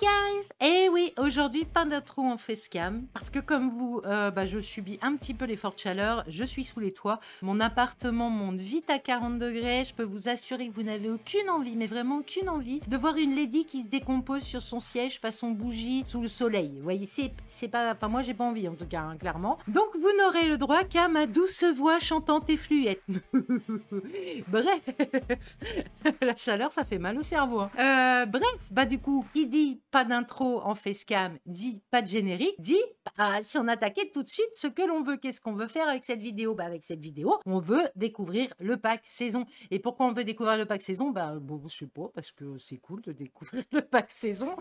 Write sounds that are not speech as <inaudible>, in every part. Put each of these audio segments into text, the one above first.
guys Eh oui, aujourd'hui, pas d'intro, en face cam, Parce que comme vous, euh, bah, je subis un petit peu les fortes chaleurs, je suis sous les toits, mon appartement monte vite à 40 degrés, je peux vous assurer que vous n'avez aucune envie, mais vraiment aucune envie, de voir une lady qui se décompose sur son siège façon bougie sous le soleil. Vous voyez, c'est pas... Enfin, moi, j'ai pas envie, en tout cas, hein, clairement. Donc, vous n'aurez le droit qu'à ma douce voix chantante et fluette. <laughs> bref, <laughs> la chaleur, ça fait mal au cerveau. Hein. Euh, bref, bah du coup, qui dit pas d'intro en facecam, dit pas de générique, dit bah, si on attaquait tout de suite ce que l'on veut. Qu'est-ce qu'on veut faire avec cette vidéo bah, Avec cette vidéo, on veut découvrir le pack saison. Et pourquoi on veut découvrir le pack saison bah, bon, Je sais pas, parce que c'est cool de découvrir <laughs> le pack saison.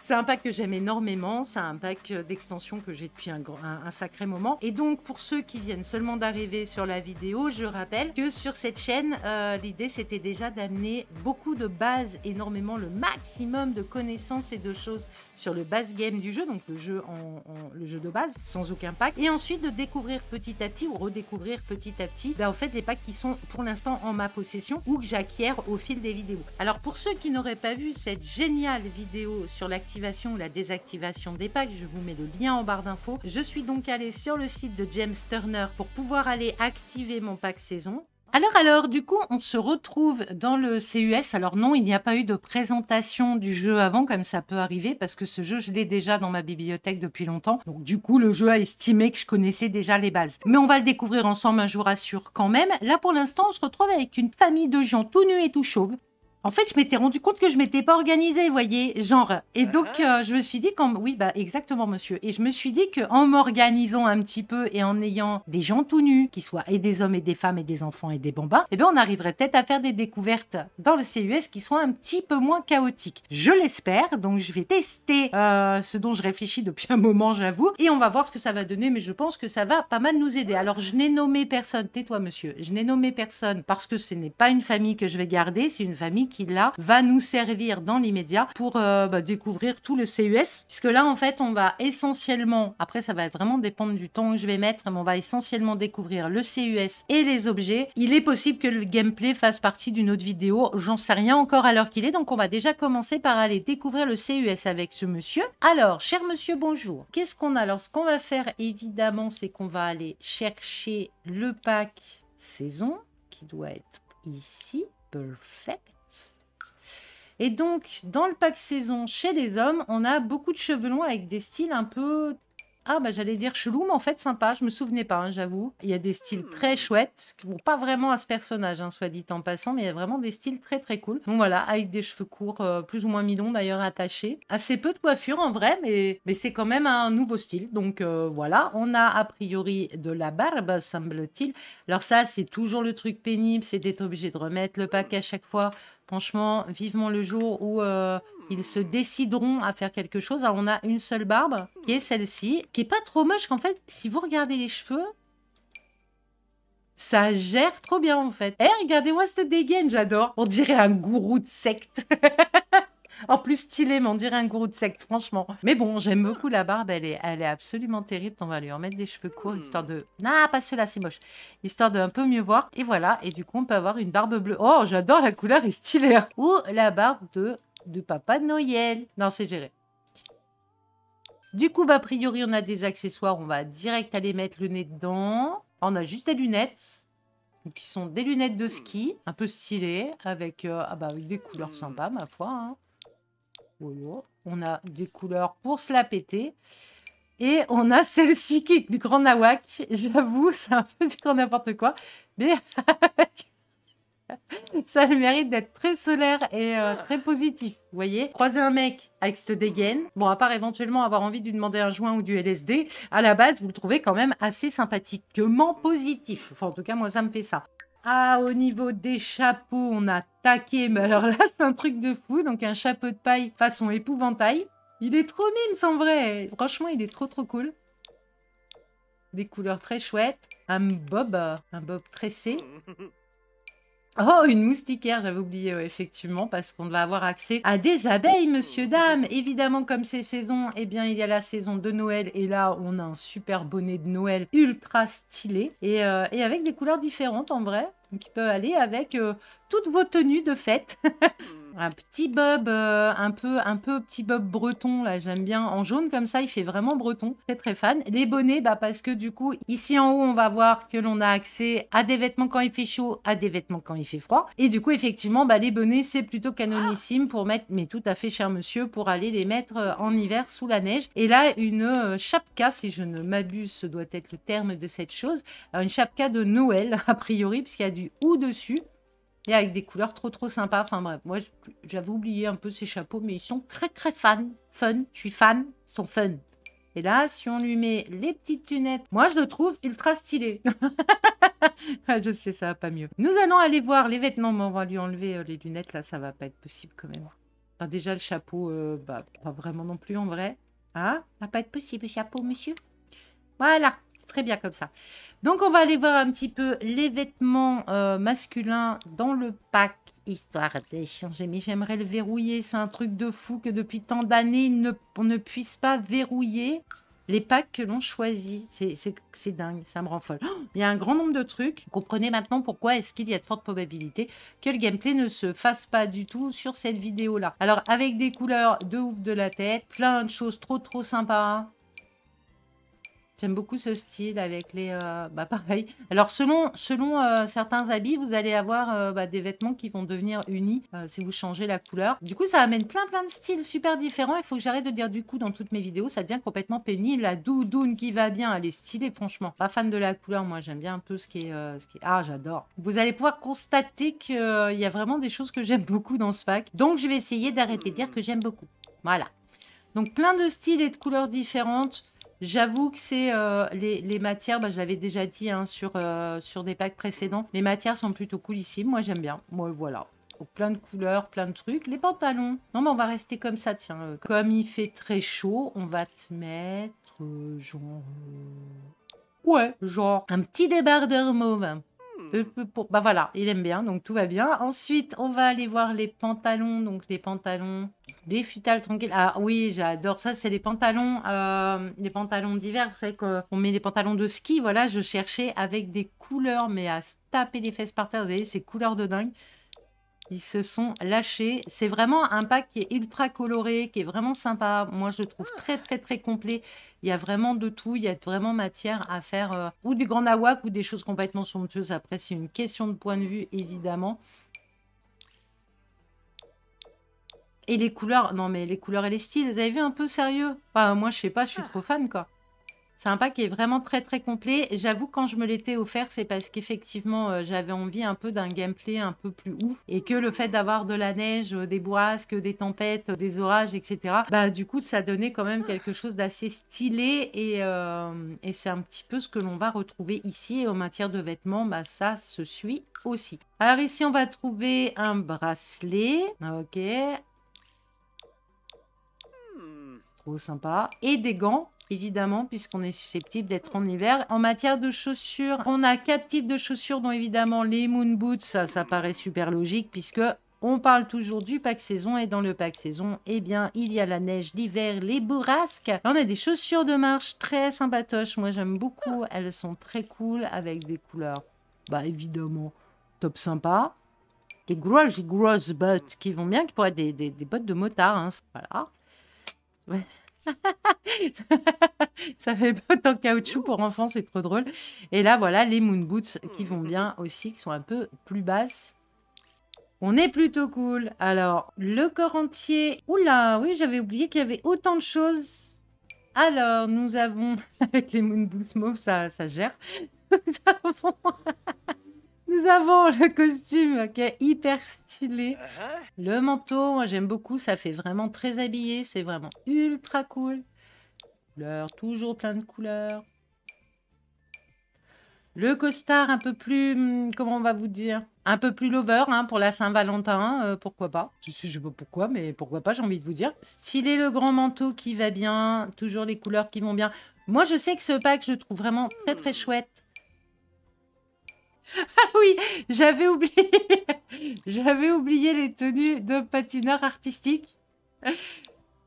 C'est un pack que j'aime énormément, c'est un pack euh, d'extension que j'ai depuis un, sacré moment. Et donc, pour ceux qui viennent seulement d'arriver sur la vidéo, je rappelle que sur cette chaîne, euh, l'idée c'était déjà d'amener beaucoup de bases, énormément le maximum de connaissances ces deux choses sur le base game du jeu, donc le jeu, en, le jeu de base, sans aucun pack. Et ensuite de découvrir petit à petit ou redécouvrir petit à petit, bah, en fait, les packs qui sont pour l'instant en ma possession ou que j'acquiers au fil des vidéos. Alors pour ceux qui n'auraient pas vu cette géniale vidéo sur l'activation ou la désactivation des packs, je vous mets le lien en barre d'infos. Je suis donc allé sur le site de James Turner pour pouvoir aller activer mon pack saison alors, alors, du coup, on se retrouve dans le CUS. Alors non, il n'y a pas eu de présentation du jeu avant, comme ça peut arriver, parce que ce jeu, je l'ai déjà dans ma bibliothèque depuis longtemps. Donc du coup, le jeu a estimé que je connaissais déjà les bases. Mais on va le découvrir ensemble, je vous rassure quand même. Là, pour l'instant, on se retrouve avec une famille de gens tout nus et tout chauves en fait, je m'étais rendu compte que je m'étais pas organisée, voyez, genre. Et ah donc, ah. Euh, je me suis dit qu'en... Oui, bah, exactement, monsieur. Et je me suis dit qu'en m'organisant un petit peu et en ayant des gens tout nus, qui soient et des hommes et des femmes et des enfants et des bambins, eh bien, on arriverait peut-être à faire des découvertes dans le CUS qui soient un petit peu moins chaotiques. Je l'espère, donc je vais tester euh, ce dont je réfléchis depuis un moment, j'avoue. Et on va voir ce que ça va donner, mais je pense que ça va pas mal nous aider. Alors, je n'ai nommé personne. Tais-toi, monsieur. Je n'ai nommé personne parce que ce n'est pas une famille que je vais garder, c'est une famille qui là va nous servir dans l'immédiat pour euh, bah, découvrir tout le CUS puisque là en fait on va essentiellement après ça va vraiment dépendre du temps que je vais mettre mais on va essentiellement découvrir le CUS et les objets il est possible que le gameplay fasse partie d'une autre vidéo j'en sais rien encore à l'heure qu'il est donc on va déjà commencer par aller découvrir le CUS avec ce monsieur alors cher monsieur bonjour qu'est-ce qu'on a alors ce qu'on va faire évidemment c'est qu'on va aller chercher le pack saison qui doit être ici perfect et donc, dans le pack saison, chez les hommes, on a beaucoup de cheveux longs avec des styles un peu... Ah, bah j'allais dire chelou, mais en fait sympa, je me souvenais pas, hein, j'avoue. Il y a des styles hmm. très chouettes, pas vraiment à ce personnage, hein, soit dit en passant, mais il y a vraiment des styles très très cool. Donc voilà, avec des cheveux courts, euh, plus ou moins mi d'ailleurs, attachés. Assez peu de coiffure en vrai, mais, mais c'est quand même un nouveau style. Donc euh, voilà, on a a priori de la barbe, semble-t-il. Alors ça, c'est toujours le truc pénible, c'est d'être obligé de remettre le pack à chaque fois Franchement, vivement le jour où euh, ils se décideront à faire quelque chose. Alors, on a une seule barbe, qui est celle-ci, qui est pas trop moche. qu'en fait, si vous regardez les cheveux, ça gère trop bien, en fait. Eh, regardez-moi cette dégaine, j'adore. On dirait un gourou de secte. <laughs> En plus, stylé, mais on dirait un gourou de secte, franchement. Mais bon, j'aime beaucoup la barbe, elle est, elle est absolument terrible. On va lui en mettre des cheveux courts, hmm. histoire de... Non, pas cela, c'est moche. Histoire de peu mieux voir. Et voilà, et du coup, on peut avoir une barbe bleue. Oh, j'adore, la couleur est stylée. Hein. Ou la barbe de, de Papa Noël. Non, c'est géré. Du coup, bah, a priori, on a des accessoires. On va direct aller mettre le nez dedans. On a juste des lunettes qui sont des lunettes de hmm. ski, un peu stylées, avec, euh, ah bah, avec des couleurs hmm. sympas, ma foi. Hein. On a des couleurs pour se la péter. Et on a celle-ci qui est du grand nawak. J'avoue, <laughs> c'est un peu du grand n'importe quoi. Mais <laughs> ça a le mérite d'être très solaire et euh, très positif. Vous voyez Croiser un mec avec cette dégaine, bon, à part éventuellement avoir envie de lui demander un joint ou du LSD, à la base, vous le trouvez quand même assez sympathiquement positif. Enfin, en tout cas, moi, ça me fait ça. Ah, au niveau des chapeaux, on a taqué. Mais alors là, c'est un truc de fou. Donc un chapeau de paille façon épouvantail. Il est trop mime, sans vrai. Franchement, il est trop trop cool. Des couleurs très chouettes. Un bob, un bob tressé. <laughs> Oh, une moustiquaire, j'avais oublié, effectivement, parce qu'on va avoir accès à des abeilles, monsieur, dame. Évidemment, comme c'est saison, eh bien, il y a la saison de Noël, et là, on a un super bonnet de Noël ultra stylé, et, euh, avec des couleurs différentes, en vrai, qui peut aller avec euh, toutes vos tenues de fête. <laughs> Hmm. un petit bob, euh, un peu, un peu petit bob breton, là, j'aime bien. En jaune, comme ça, il fait vraiment breton. Très, très fan. Les bonnets, bah, parce que du coup, ici en haut, on va voir que l'on a accès à des vêtements quand il fait chaud, à des vêtements quand il fait froid. Et du coup, effectivement, bah, les bonnets, c'est plutôt canonissime pour mettre, mais tout à fait, cher monsieur, pour aller les mettre euh, en hiver sous la neige. Et là, une euh, chapka, si je ne m'abuse, ce doit être le terme de cette chose. une chapka de Noël, <laughs> a priori, puisqu'il y a du ou dessus avec des couleurs trop trop sympas. Enfin bref, moi j'avais oublié un peu ces chapeaux, mais ils sont très très fan. Fun, je suis fan, ils sont fun. Et là, si on lui met les petites lunettes, moi je le trouve ultra stylé. <laughs> Ah, je sais, ça va pas mieux. Nous allons aller voir les vêtements, mais on va lui enlever euh, les lunettes. Là, ça va pas être possible quand même. déjà, le chapeau, euh, bah, pas vraiment non plus en vrai. Hein va pas être possible, chapeau, monsieur. Voilà très bien comme ça. Donc, on va aller voir un petit peu les vêtements euh, masculins dans le pack, histoire d'échanger. Mais j'aimerais le verrouiller. C'est un truc de fou que depuis tant d'années, on ne puisse pas verrouiller les packs que l'on choisit. C'est dingue, ça me rend folle. Oh, il y a un grand nombre de trucs. Vous comprenez maintenant pourquoi est-ce qu'il y a de fortes probabilités que le gameplay ne se fasse pas du tout sur cette vidéo-là. Alors, avec des couleurs de ouf de la tête, plein de choses trop trop sympas, J'aime beaucoup ce style avec les... Euh, bah pareil. Alors selon, selon euh, certains habits, vous allez avoir euh, bah, des vêtements qui vont devenir unis si vous changez la couleur. Du coup, ça amène plein plein de styles super différents. Il faut que j'arrête de dire du coup dans toutes mes vidéos. Ça devient complètement pénible. La doudoune qui va bien, elle est stylée franchement. Pas fan de la couleur, moi j'aime bien un peu ce qui est... ce qui est... Ah, j'adore. Vous allez pouvoir constater qu'il y a vraiment des choses que j'aime <laughs> beaucoup dans ce pack. Donc je vais essayer d'arrêter de dire que j'aime beaucoup. Voilà. Donc plein de styles et de couleurs différentes. J'avoue que c'est euh, les, matières, bah, je l'avais déjà dit hein, sur, euh, sur des packs précédents, les matières sont plutôt ici. Moi, j'aime bien. Moi, voilà. plein de couleurs, plein de trucs. Les pantalons. Non, mais on va rester comme ça, tiens. Euh, comme il fait très chaud, on va te mettre genre... Ouais, genre un petit débardeur mauve. Hmm. Bah voilà, il aime bien, donc tout va bien. Ensuite, on va aller voir les pantalons. Donc les pantalons, les futales tranquilles. Ah oui, j'adore ça. C'est les pantalons, euh, les pantalons d'hiver. Vous savez qu'on met les pantalons de ski. Voilà, je cherchais avec des couleurs, mais à se taper les fesses par terre. Vous voyez, ces couleurs de dingue. Ils se sont lâchés. C'est vraiment un pack qui est ultra coloré, qui est vraiment sympa. Moi, je le trouve très, très, très complet. Il y a vraiment de tout. Il y a vraiment matière à faire euh, ou du grand nawak ou des choses complètement somptueuses. Après, c'est une question de point de vue, évidemment. Et les couleurs, non mais les couleurs et les styles, vous avez vu un peu sérieux Moi, je sais pas, je suis ah. trop fan, quoi. C'est un pack qui est vraiment très très complet. J'avoue, quand je me l'étais offert, c'est parce qu'effectivement, euh, j'avais envie un peu d'un gameplay un peu plus ouf. Et que le fait d'avoir de la neige, euh, des bourrasques, des tempêtes, des orages, etc. Bah, du coup, ça donnait quand même quelque chose d'assez stylé. Euh, et, c'est un petit peu ce que l'on va retrouver ici. Et en matière de vêtements, bah, ça se suit aussi. Alors ici, on va trouver un bracelet. Ok. Trop sympa. Et des gants évidemment, puisqu'on est susceptible d'être en hiver. En matière de chaussures, on a quatre types de chaussures, dont évidemment les moon boots, ça, ça paraît super logique, puisque on parle toujours du pack saison et dans le pack saison, eh bien, il y a la neige l'hiver, les bourrasques. on a des chaussures de marche très sympatoches. Moi, j'aime beaucoup. Elles sont très cool avec des couleurs, bah évidemment, top sympa. Les grosses, grosses bottes qui vont bien, qui pourraient être des, bottes de motard. Hein. Voilà. <laughs> ça fait pas tant caoutchouc pour enfants, c'est trop drôle. Et là, voilà, les moon boots qui vont bien aussi, qui sont un peu plus basses. On est plutôt cool. Alors, le corps entier. Oula, oui, j'avais oublié qu'il y avait autant de choses. Alors, nous avons, <laughs> avec les moon boots ça, ça gère. <laughs> Nous avons... Nous avons le costume qui est hyper stylé. Ah ah. Le manteau, moi j'aime beaucoup, ça fait vraiment très habillé, c'est vraiment ultra cool. Couleurs, toujours plein de couleurs. Le costard un peu plus, hmm, comment on va vous dire, un peu plus lover hein, pour la Saint-Valentin, euh, pourquoi pas. Je sais, je sais pas pourquoi, mais pourquoi pas, j'ai envie de vous dire. Stylé le grand manteau qui va bien, toujours les couleurs qui vont bien. Moi je sais que ce pack je le trouve vraiment très très chouette. Ah oui, j'avais oublié, <laughs> j'avais oublié les tenues de patineur artistique.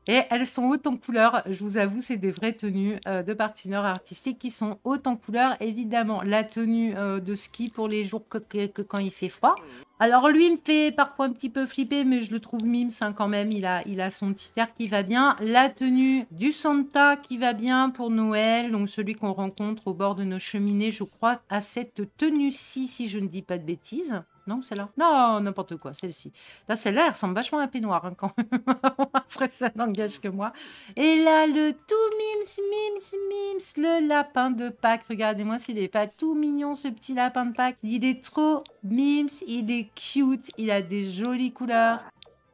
Et elles sont hautes en couleur. Je vous avoue, c'est des vraies tenues euh, de partineurs artistiques qui sont hautes en couleur. Évidemment, la tenue euh, de ski pour les jours que, quand il fait froid. Alors lui, il me fait parfois un petit peu flipper, mais je le trouve mime hein, quand même. Il a, il a son petit air qui va bien. La tenue du Santa qui va bien pour Noël, donc celui qu'on rencontre au bord de nos cheminées, je crois, à cette tenue-ci, si je ne dis pas de bêtises. Non, celle-là Non, n'importe quoi, celle-ci. Là, celle-là, elle ressemble vachement à un peignoir, hein, quand même. <laughs> Après, ça n'engage que moi. Et là, le tout mims, mims, mims, le lapin de Pâques. Regardez-moi s'il n'est pas tout mignon, ce petit lapin de Pâques. Il est trop mims, il est cute, il a des jolies couleurs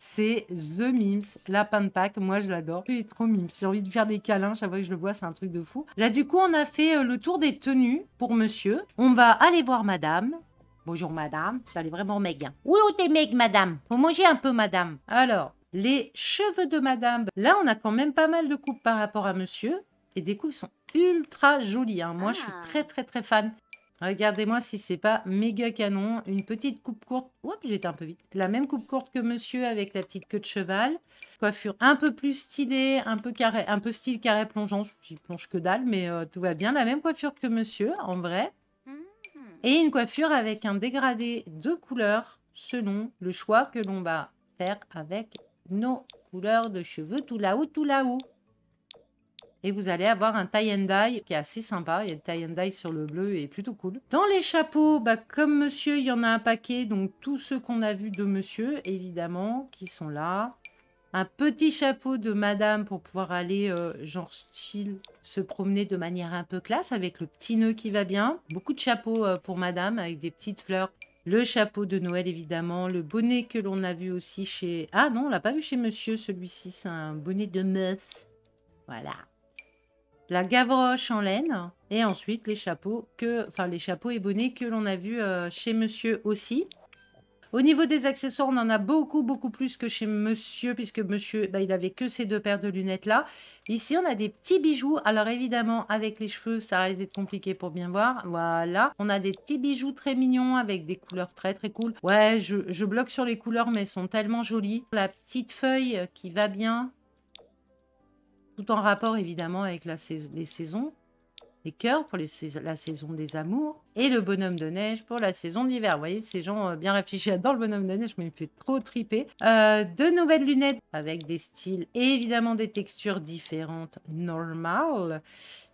c'est The Mims, lapin de Pâques. Moi, je l'adore. Il est trop mimes. J'ai envie de faire des câlins. Chaque fois que je le vois, c'est un truc de fou. Là, du coup, on a fait euh, le tour des tenues pour monsieur. On va aller voir madame. Bonjour madame, ça allait vraiment méga. Où t'es meg madame Vous manger un peu madame. Alors, les cheveux de madame. Là, on a quand même pas mal de coupes par rapport à monsieur. Et des coupes sont ultra jolies. Hein. Moi, je suis ah. très très très fan. Regardez-moi si c'est pas méga canon. Une petite coupe courte. Oups, j'étais un peu vite. La même coupe courte que monsieur avec la petite queue de cheval. Coiffure un peu plus stylée, un peu carré, un peu style carré plongeant. Je plonge que dalle, mais euh, tout va bien. La même coiffure que monsieur, en vrai et une coiffure avec un dégradé de couleurs selon le choix que l'on va faire avec nos couleurs de cheveux tout là-haut, tout là-haut. Et vous allez avoir un tie and dye qui est assez sympa. Il y a le tie and dye sur le bleu et plutôt cool. Dans les chapeaux, bah, comme monsieur, il y en a un paquet. Donc tous ceux qu'on a vus de monsieur, évidemment, qui sont là un petit chapeau de madame pour pouvoir aller, euh, genre style, se promener de manière un peu classe avec le petit nœud qui va bien. Beaucoup de chapeaux euh, pour madame avec des petites fleurs. Le chapeau de Noël, évidemment. Le bonnet que l'on a vu aussi chez... Ah non, on l'a pas vu chez monsieur, celui-ci. C'est un bonnet de meuf. Voilà. La gavroche en laine. Et ensuite, les chapeaux que... Enfin, les chapeaux et bonnets que l'on a vu euh, chez monsieur aussi. Au niveau des accessoires, on en a beaucoup, beaucoup plus que chez monsieur, puisque monsieur, bah, il avait que ces deux paires de lunettes-là. Ici, on a des petits bijoux. Alors évidemment, avec les cheveux, ça risque d'être compliqué pour bien voir. Voilà. On a des petits bijoux très mignons avec des couleurs très, très cool. Ouais, je, bloque sur les couleurs, mais elles sont tellement jolies. La petite feuille qui va bien, tout en rapport évidemment avec la les saisons les cœurs pour la saison des amours et le bonhomme de neige pour la saison d'hiver. Vous voyez, ces gens euh, bien réfléchis dans le bonhomme de neige, mais il me fait trop triper. Euh, de nouvelles lunettes avec des styles et évidemment des textures différentes, Normal.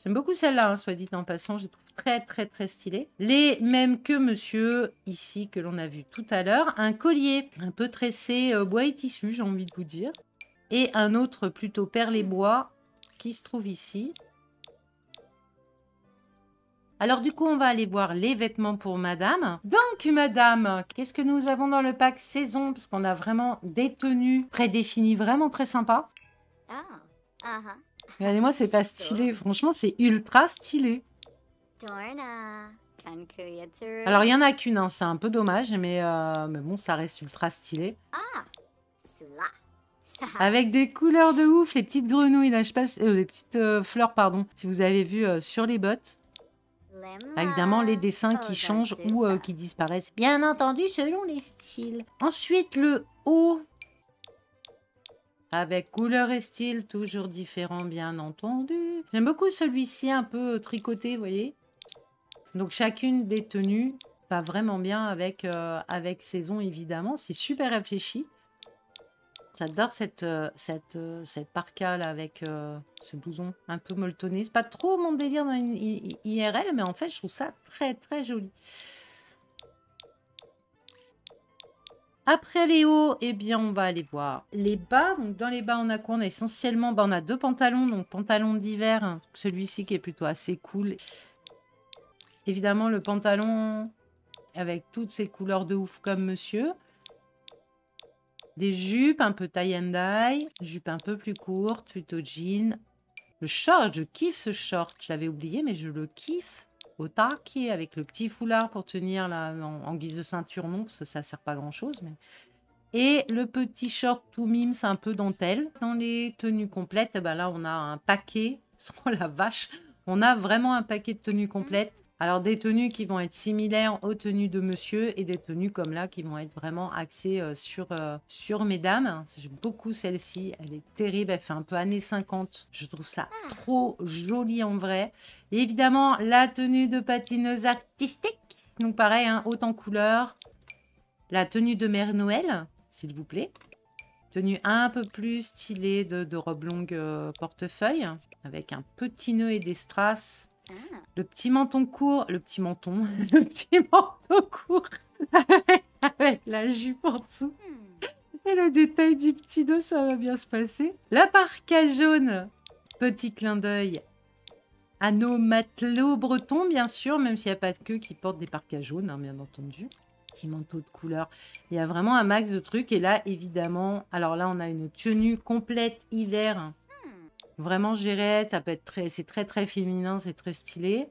J'aime beaucoup celle-là, hein, soit dit en passant, je trouve très très très stylée. Les mêmes que monsieur ici que l'on a vu tout à l'heure. Un collier un peu tressé, euh, bois et tissu, j'ai envie de vous dire. Et un autre plutôt perles et bois qui se trouve ici. Alors du coup, on va aller voir les vêtements pour madame. Donc madame, qu'est-ce que nous avons dans le pack saison Parce qu'on a vraiment des tenues prédéfinies, vraiment très sympa. Ah, ah, ah. Regardez-moi, c'est pas stylé. Franchement, c'est ultra stylé. Alors, il y en a qu'une, hein. c'est un peu dommage, mais, euh, mais bon, ça reste ultra stylé. <laughs> avec des couleurs de ouf, les petites grenouilles, là, je euh, les petites euh, fleurs, pardon, si vous avez vu sur les bottes. Évidemment, les dessins ah, qui ben, changent ou euh, qui disparaissent, bien entendu, selon les styles. Ensuite, le haut, avec couleur et style toujours différents, bien entendu. J'aime beaucoup celui-ci un peu euh, tricoté, vous voyez. Donc, chacune des tenues va vraiment bien avec, euh, avec saison, évidemment. C'est super réfléchi. J'adore cette, euh, cette, euh, cette parka là avec euh, ce blouson un peu molletonné. C'est pas trop mon délire dans IRL, mais en fait, je trouve ça très très joli. Après les hauts, et eh bien, on va aller voir les bas. Donc, dans les bas, on a quoi On a essentiellement, bah, on a deux pantalons. Donc, pantalon d'hiver, hein, celui-ci qui est plutôt assez cool. Évidemment, le pantalon avec toutes ces couleurs de ouf comme monsieur. Des jupes un peu tie and die, jupe un peu plus courtes, plutôt jean. Le short, je kiffe ce short. Je l'avais oublié, mais je le kiffe au taquet avec le petit foulard pour tenir là, en, guise de ceinture, non, parce que ça sert pas grand-chose. Mais... Et le petit short tout mime, c'est un peu dentelle. Dans les tenues complètes, eh ben là, on a un paquet. <laughs> Sur la vache, on a vraiment un paquet de tenues mmh. complètes. Alors des tenues qui vont être similaires aux tenues de monsieur et des tenues comme là qui vont être vraiment axées euh, sur, euh, sur mesdames. J'aime beaucoup celle-ci, elle est terrible, elle fait un peu années 50. Je trouve ça ah. trop joli en vrai. Et évidemment la tenue de patineuse artistique, donc pareil, hein, haute en couleur. La tenue de Mère Noël, s'il vous plaît. Tenue un peu plus stylée de, robe longue euh, portefeuille avec un petit nœud et des strass le petit menton court, le petit menton, <laughs> le petit menton court <laughs> avec la jupe en dessous. Et le détail du petit dos, ça va bien se passer. La parka jaune, petit clin d'œil à nos matelots bretons, bien sûr, même s'il n'y a pas de queue qui porte des parkas jaunes, hein, bien entendu. Petit manteau de couleur. Il y a vraiment un max de trucs. Et là, évidemment, alors là, on a une tenue complète hiver. Vraiment j'irai ça peut être très, c'est très très féminin, c'est très stylé.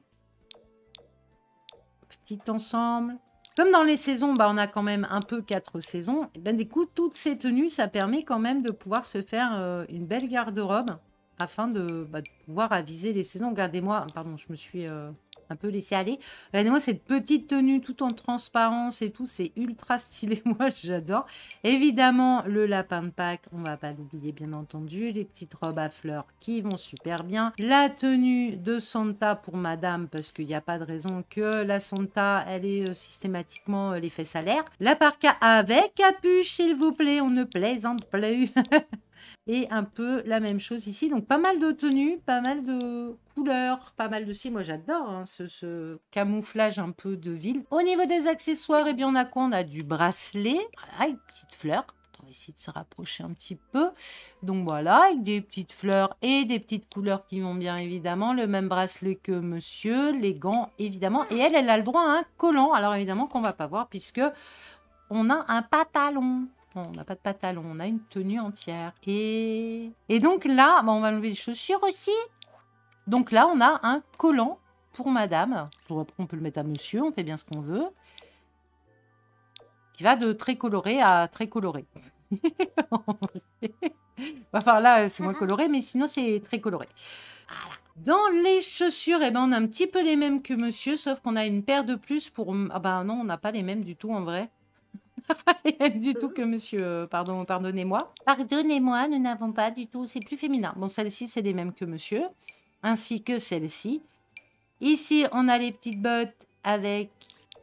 Petit ensemble. Comme dans les saisons, bah, on a quand même un peu quatre saisons. Et eh ben, du toutes ces tenues, ça permet quand même de pouvoir se faire euh, une belle garde-robe afin bah, de, pouvoir aviser les saisons. Regardez-moi, pardon, je me suis... Euh, un peu laissé aller. Regardez-moi cette petite tenue tout en transparence et tout, c'est ultra stylé, <laughs> moi j'adore. Évidemment, le lapin de Pâques, on va pas l'oublier bien entendu, les petites robes à fleurs qui vont super bien. La tenue de Santa pour madame, parce qu'il n'y a pas de raison que la Santa, elle est euh, systématiquement euh, l'effet salaire La parka avec capuche, s'il vous plaît, on ne plaisante plus. <laughs> Et un peu la même chose ici. Donc pas mal de tenues, pas mal de couleurs, pas mal de si. Moi j'adore hein, ce, camouflage un peu de ville. Au niveau des accessoires, eh bien on a quoi On a du bracelet, voilà, une petite fleur. On va essayer de se rapprocher un petit peu. Donc voilà, avec des petites fleurs et des petites couleurs qui vont bien évidemment. Le même bracelet que monsieur, les gants évidemment. Et elle, elle a le droit à un collant. Alors évidemment qu'on va pas voir puisque on a un pantalon on n'a pas de pantalon, on a une tenue entière. Et, et donc là, bah, on va enlever les chaussures aussi. Donc là, on a un collant pour madame. On peut le mettre à monsieur, on fait bien ce qu'on veut. Qui va de très coloré à très coloré. <laughs> enfin là, c'est moins mhm. coloré, mais sinon c'est très coloré. Dans les chaussures, eh ben, on a un petit peu les mêmes que monsieur, sauf qu'on a une paire de plus pour... Ah bah ben non, on n'a pas les mêmes du tout en vrai. <laughs> du tout que monsieur, euh, pardon, pardonnez-moi. Pardonnez-moi, nous n'avons pas du tout, c'est plus féminin. Bon, celle-ci, c'est les mêmes que monsieur, ainsi que celle-ci. Ici, on a les petites bottes avec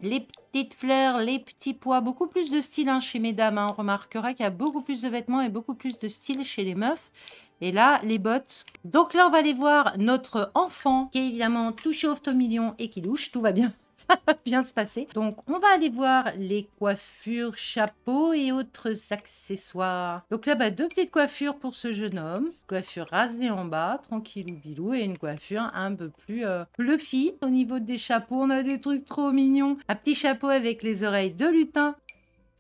les petites fleurs, les petits pois, beaucoup plus de style hein, chez mesdames. Hein. On remarquera qu'il y a beaucoup plus de vêtements et beaucoup plus de style chez les meufs. Et là, les bottes. Donc là, on va aller voir notre enfant qui est évidemment tout chauffe, au million et qui louche. Tout va bien. <laughs> ça va bien se passer. Donc, on va aller voir les coiffures, chapeaux et autres accessoires. Donc là-bas, deux petites coiffures pour ce jeune homme. coiffure rasée en bas, tranquille bilou, et une coiffure un peu plus euh, fluffy. Au niveau des chapeaux, on a des trucs trop mignons. Un petit chapeau avec les oreilles de lutin.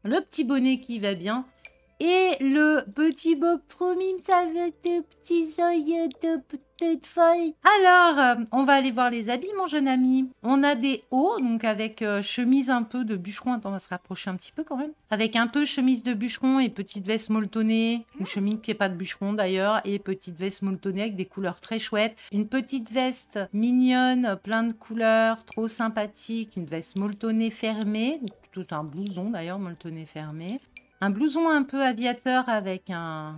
Le petit bonnet qui va bien et le petit Bob trop ça avec des petits yeux de petites feuilles. Alors, euh, on va aller voir les habits, mon jeune ami. On a des hauts, donc avec euh, chemise un peu de bûcheron. Attends, on va se rapprocher un petit peu quand même. Avec un peu chemise de bûcheron et petite veste molletonnée. Une chemise qui n'est pas de bûcheron d'ailleurs. Et petite veste molletonnée avec des couleurs très chouettes. Une petite veste mignonne, plein de couleurs, trop sympathique. Une veste molletonnée fermée. Tout un blouson d'ailleurs, molletonnée fermée un blouson un peu aviateur avec un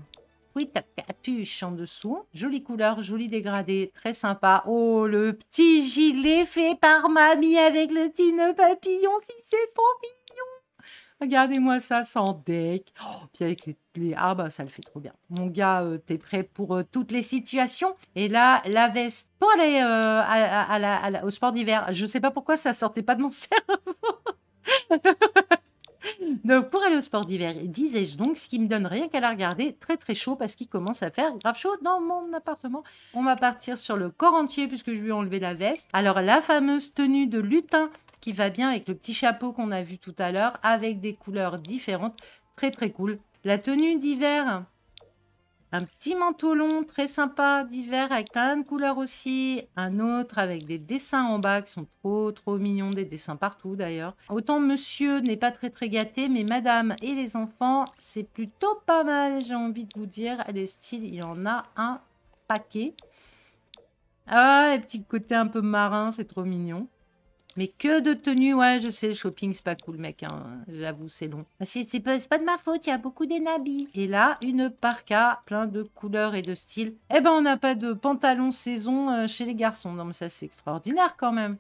sweat à capuche en dessous. Jolie couleur, joli dégradé, très sympa. Oh, le petit gilet fait par mamie avec le petit papillon, si c'est trop mignon Regardez-moi ça sans deck. Oh, puis avec les, ah bah, ça le fait trop bien. Mon gars, euh, t'es prêt pour euh, toutes les situations. Et là, la veste pour aller euh, au sport d'hiver. Je sais pas pourquoi ça sortait pas de mon <laughs> cerveau. <laughs> Donc, pour aller au sport d'hiver, disais-je donc, ce qui me donne rien qu'à la regarder, très très chaud parce qu'il commence à faire grave chaud dans mon appartement. On va partir sur le corps entier puisque je lui ai enlevé la veste. Alors, la fameuse tenue de lutin qui va bien avec le petit chapeau qu'on a vu tout à l'heure, avec des couleurs différentes, très très cool. La tenue d'hiver, un petit manteau long très sympa d'hiver avec plein de couleurs aussi, un autre avec des dessins en bas qui sont trop trop mignons, des dessins partout d'ailleurs. Autant monsieur n'est pas très très gâté, mais madame et les enfants, c'est plutôt pas mal, j'ai envie de vous dire. Les styles, il y en a un paquet. Ah, les petits côtés un peu marins, c'est trop mignon. Mais que de tenues, ouais, je sais, le shopping, c'est pas cool, mec, hein, j'avoue, c'est long. Bah, c'est pas, de ma faute, il y a beaucoup nabis. Et là, une parka, plein de couleurs et de styles. Eh ben, on n'a pas de pantalon saison euh, chez les garçons. donc ça, c'est extraordinaire, quand même.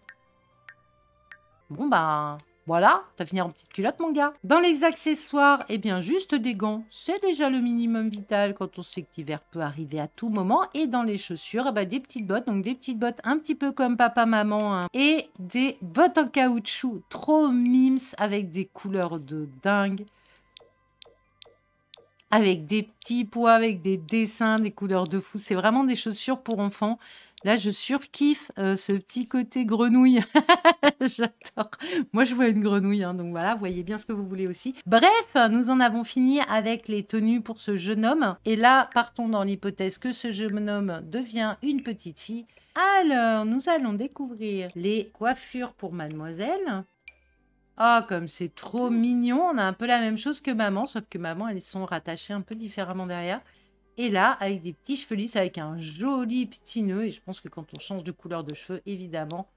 Bon, bah... Voilà, ça finir en petite culotte, mon gars. Dans les accessoires, eh bien, juste des gants. C'est déjà le minimum vital quand on sait que l'hiver peut arriver à tout moment. Et dans les chaussures, eh ben, des petites bottes. Donc, des petites bottes un petit peu comme papa-maman. Hein. Et des bottes en caoutchouc trop mimes avec des couleurs de dingue avec des petits pois, avec des dessins, des couleurs de fou. C'est vraiment des chaussures pour enfants Là, je surkiffe euh, ce petit côté grenouille. <laughs> J'adore. Moi, je vois une grenouille, hein, donc voilà, voyez bien ce que vous voulez aussi. Bref, nous en avons fini avec les tenues pour ce jeune homme. Et là, partons dans l'hypothèse que ce jeune homme devient une petite fille. Alors, nous allons découvrir les coiffures pour mademoiselle. oh, comme c'est trop mignon. On a un peu la même chose que maman, sauf que maman, elles sont rattachées un peu différemment derrière. Et là, avec des petits cheveux lisses, avec un joli petit nœud. Et je pense que quand on change de couleur de cheveux, évidemment,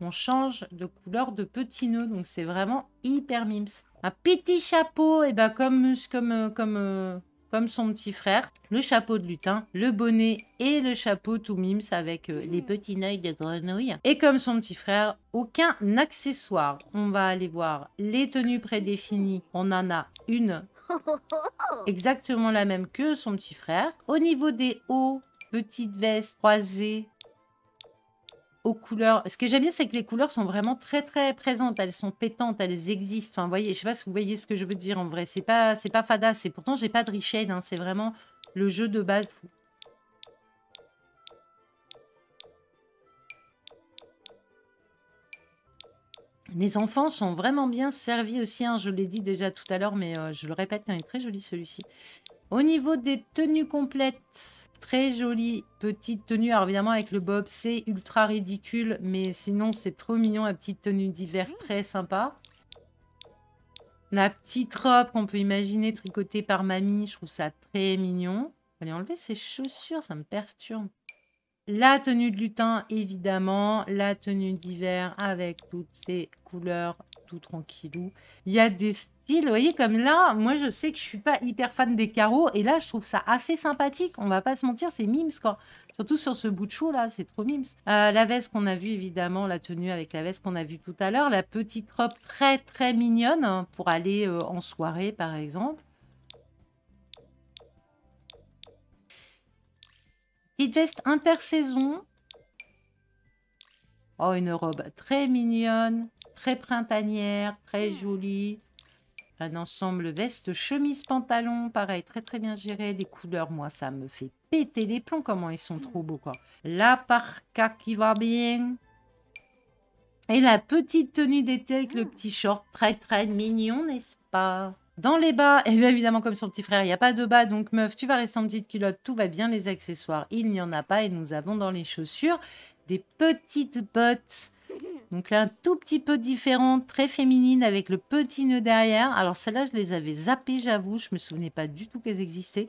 on change de couleur de petit nœud. Donc c'est vraiment hyper mims. Un petit chapeau, et eh ben comme, comme, euh, comme, euh, comme son petit frère. Le chapeau de lutin, le bonnet et le chapeau tout mims avec euh, les petits nœuds de grenouille. Et comme son petit frère, aucun accessoire. On va aller voir les tenues prédéfinies. On en a une <laughs> Exactement la même que son petit frère. Au niveau des hauts, petites vestes croisées aux couleurs. Ce que j'aime bien, c'est que les couleurs sont vraiment très très présentes. Elles sont pétantes, elles existent. Enfin, voyez, je sais pas si vous voyez ce que je veux dire en vrai. C'est pas, c'est pas fada. C'est pourtant j'ai pas de reshade. Hein. C'est vraiment le jeu de base. Les enfants sont vraiment bien servis aussi. Hein. Je l'ai dit déjà tout à l'heure, mais euh, je le répète, hein, il est très joli celui-ci. Au niveau des tenues complètes, très jolie petite tenue. Alors évidemment avec le bob, c'est ultra ridicule, mais sinon c'est trop mignon la petite tenue d'hiver, mmh. très sympa. La petite robe qu'on peut imaginer tricotée par mamie, je trouve ça très mignon. Allez enlever ses chaussures, ça me perturbe. La tenue de lutin, évidemment. La tenue d'hiver avec toutes ses couleurs, tout tranquillou. Il y a des styles, vous voyez, comme là, moi je sais que je suis pas hyper fan des carreaux. Et là, je trouve ça assez sympathique. On va pas se mentir, c'est mimes, quoi. Surtout sur ce bout de chou, là, c'est trop mimes. Euh, la veste qu'on a vue, évidemment, la tenue avec la veste qu'on a vue tout à l'heure. La petite robe très, très mignonne hein, pour aller euh, en soirée, par exemple. Petite veste intersaison. Oh, une robe très mignonne, très printanière, très hmm. jolie. Un ensemble veste, chemise, pantalon, pareil, très très bien géré. Les couleurs, moi, ça me fait péter les plombs, comment ils sont hmm. trop beaux, quoi. La parka qui va bien. Et la petite tenue d'été avec le hmm. petit short, très très mignon, n'est-ce pas dans les bas, et évidemment, comme son petit frère, il n'y a pas de bas. Donc, meuf, tu vas rester en petite culotte, tout va bien. Les accessoires, il n'y en a pas. Et nous avons dans les chaussures des petites bottes. Donc là, un tout petit peu différent, très féminine, avec le petit nœud derrière. Alors celles-là, je les avais zappées, j'avoue. Je me souvenais pas du tout qu'elles existaient.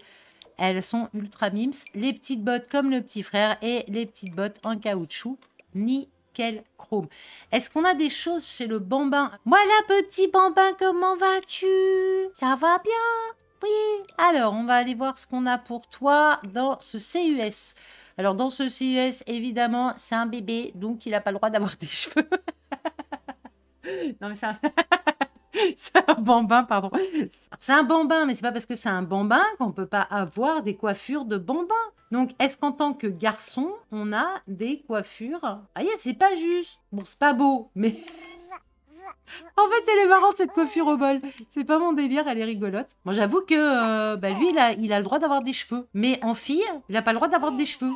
Elles sont ultra mims Les petites bottes comme le petit frère et les petites bottes en caoutchouc. Ni quel chrome. Est-ce qu'on a des choses chez le bambin Voilà, petit bambin, comment vas-tu Ça va bien Oui. Alors, on va aller voir ce qu'on a pour toi dans ce CUS. Alors, dans ce CUS, évidemment, c'est un bébé, donc il n'a pas le droit d'avoir <laughs> des cheveux. <laughs> non, mais ça... <laughs> c'est un bambin, pardon. C'est un bambin, mais c'est pas parce que c'est un bambin qu'on peut pas avoir des coiffures de bambin. Donc, est-ce qu'en tant que garçon, on a des coiffures Ah yeah, c'est pas juste. Bon, c'est pas beau, mais... <laughs> en fait, elle est marrante cette coiffure au bol. C'est pas mon délire, elle est rigolote. Moi, j'avoue que euh, bah, lui, il a, il a le droit d'avoir des cheveux. Mais en fille, il a pas le droit d'avoir des cheveux.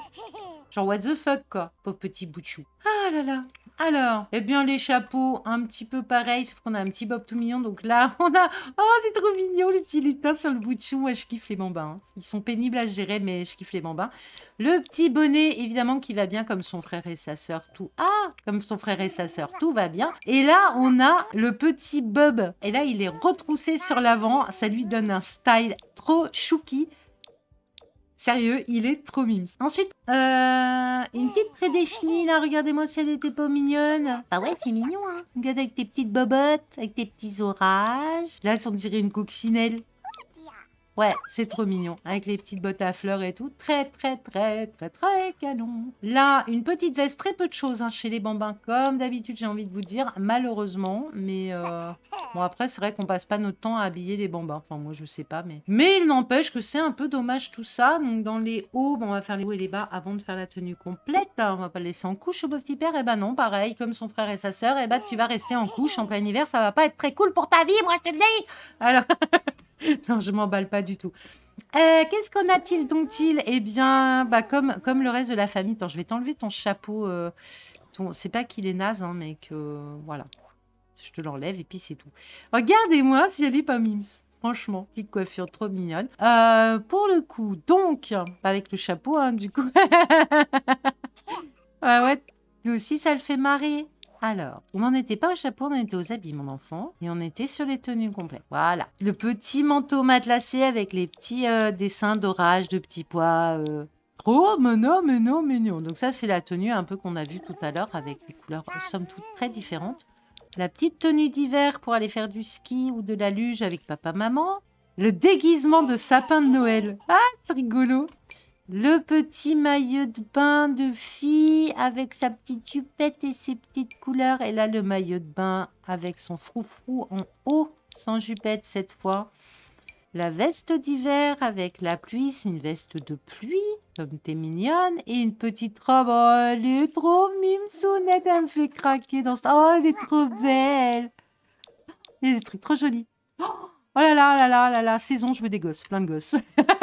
Genre, what the fuck, quoi, pauvre petit bout Ah là là. Alors, eh bien, les chapeaux, un petit peu pareil, sauf qu'on a un petit bob tout mignon. Donc là, <laughs> on a... Oh, c'est trop mignon, les petits lutins sur le bout Moi, je kiffe les bambins. Hein. Ils sont pénibles à gérer, mais je kiffe les bambins. Le petit bonnet, évidemment, qui va bien comme son frère et sa sœur. Tout... Ah, comme son frère et sa sœur, tout va bien. Et là, on a le petit bob. Et là, il est retroussé sur l'avant. Ça lui donne un style trop chouki. Sérieux, il est trop mimes. Ensuite, euh, une petite prédéfinie là, regardez-moi si elle était pas mignonne. Ah ouais, c'est mignon, hein. Regarde avec tes petites bobottes, avec tes petits orages. Là, me dirait une coccinelle. Ouais, c'est trop mignon. Avec les petites bottes à fleurs et tout. Très, très, très, très, très canon. Là, une petite veste, très peu de choses hein, chez les bambins. Comme d'habitude, j'ai envie de vous dire, malheureusement. Mais euh, bon, après, c'est vrai qu'on passe pas notre temps à habiller les bambins. Enfin, moi, je sais pas, mais... Mais il n'empêche que c'est un peu dommage tout ça. Donc, dans les hauts, on va faire les hauts et les bas avant de faire la tenue complète. Hein. On va pas laisser en couche, au beau petit père. Et eh ben non, pareil, comme son frère et sa sœur, et eh ben tu vas rester en couche en plein hiver. Ça va pas être très cool pour ta vie, moi, je te le dis Alors... <laughs> <laughs> non, je m'emballe pas du tout. Euh, qu'est-ce qu'on a-t-il donc-il Eh bien, bah, comme, comme le reste de la famille. Attends, je vais t'enlever ton chapeau. Euh, ton... C'est pas qu'il est naze, hein, mais que... Voilà. Je te l'enlève et puis c'est tout. Regardez-moi si elle est pas mimes. Franchement, petite coiffure trop mignonne. Euh, pour le coup, donc, bah, avec le chapeau, hein, du coup. <laughs> Ah ouais, ouais, aussi, ça le fait marrer. Alors, on n'en était pas au chapeau, on en était aux habits, mon enfant. Et on était sur les tenues complètes. Voilà. Le petit manteau matelassé avec les petits euh, dessins d'orage, de petits pois. Euh... Oh, mais non, mais non, mais non. Donc ça, c'est la tenue un peu qu'on a vue tout à l'heure avec des couleurs, euh, somme toutes très différentes. La petite tenue d'hiver pour aller faire du ski ou de la luge avec papa-maman. Le déguisement de sapin de Noël. Ah, c'est rigolo. Le petit maillot de bain de fille avec sa petite jupette et ses petites couleurs. Et là, le maillot de bain avec son froufrou en haut, sans jupette cette fois. La veste d'hiver avec la pluie, c'est une veste de pluie, comme t'es mignonne. Et une petite robe, oh, elle est trop mimsounette, elle me fait craquer dans ça. Oh, elle est trop belle. Il y a des trucs trop jolis. Oh là là, oh là là, oh là là, saison, je veux des gosses, plein de gosses. <laughs>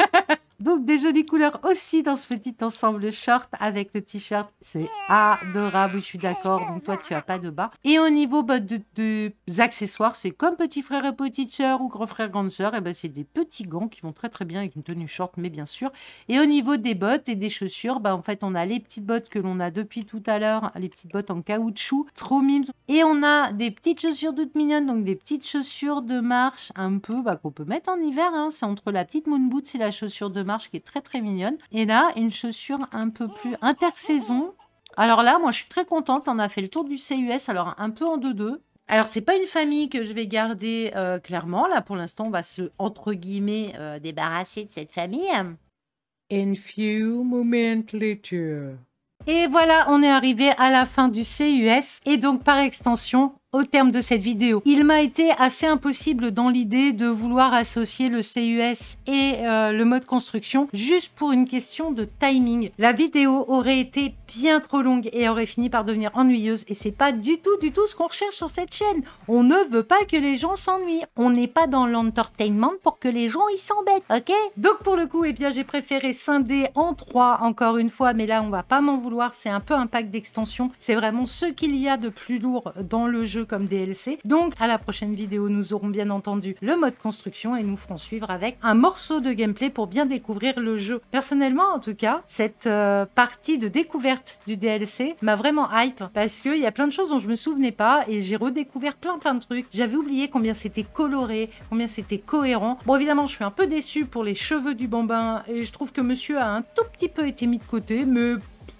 Donc des jolies couleurs aussi dans ce petit ensemble short avec le t-shirt. C'est adorable, je suis d'accord. Donc toi, tu as pas de bas. Et au niveau bah, de, accessoires, c'est comme petit frère et petite sœur ou grand frère, grande sœur. Et ben c'est des petits gants qui vont très très bien avec une tenue short, mais bien sûr. Et au niveau des bottes et des chaussures, bah, en fait, on a les petites bottes que l'on a depuis tout à l'heure, les petites bottes en caoutchouc, trop mimes. Et on a des petites chaussures toutes mignonnes, donc des petites chaussures de marche un peu bah, qu'on peut mettre en hiver. Hein. C'est entre la petite moon boots et la chaussure de marche qui est très très mignonne. Et là, une chaussure un peu plus intersaison. Alors là, moi je suis très contente, on a fait le tour du CUS, alors un peu en 2 deux Alors, c'est pas une famille que je vais garder euh, clairement. Là, pour l'instant, on va se, entre guillemets, euh, débarrasser de cette famille. Et voilà, on est arrivé à la fin du CUS et donc par extension au terme de cette vidéo. Il m'a été assez impossible dans l'idée de vouloir associer le CUS et euh, le mode construction juste pour une question de timing. La vidéo aurait été bien trop longue et aurait fini par devenir ennuyeuse et c'est pas du tout du tout ce qu'on recherche sur cette chaîne. On ne veut pas que les gens s'ennuient. On n'est pas dans l'entertainment pour que les gens y s'embêtent, ok Donc pour le coup, et eh bien j'ai préféré scinder en trois encore une fois, mais là on va pas m'en vouloir, c'est un peu un pack d'extension. C'est vraiment ce qu'il y a de plus lourd dans le jeu comme DLC. Donc à la prochaine vidéo, nous aurons bien entendu le mode construction et nous ferons suivre avec un morceau de gameplay pour bien découvrir le jeu. Personnellement, en tout cas, cette euh, partie de découverte du DLC m'a vraiment hype parce qu'il y a plein de choses dont je me souvenais pas et j'ai redécouvert plein plein de trucs. J'avais oublié combien c'était coloré, combien c'était cohérent. Bon, évidemment, je suis un peu déçue pour les cheveux du bambin et je trouve que monsieur a un tout petit peu été mis de côté, mais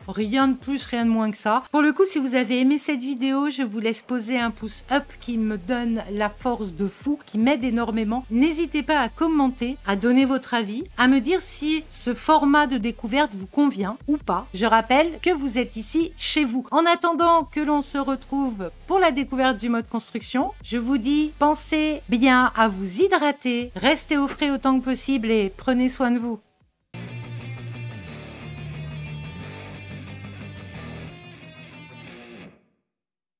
Rien de plus, rien de moins que ça. Pour le coup, si vous avez aimé cette vidéo, je vous laisse poser un pouce up qui me donne la force de fou, qui m'aide énormément. N'hésitez pas à commenter, à donner votre avis, à me dire si ce format de découverte vous convient ou pas. Je rappelle que vous êtes ici chez vous. En attendant que l'on se retrouve pour la découverte du mode construction, je vous dis pensez bien à vous hydrater, restez au frais autant que possible et prenez soin de vous.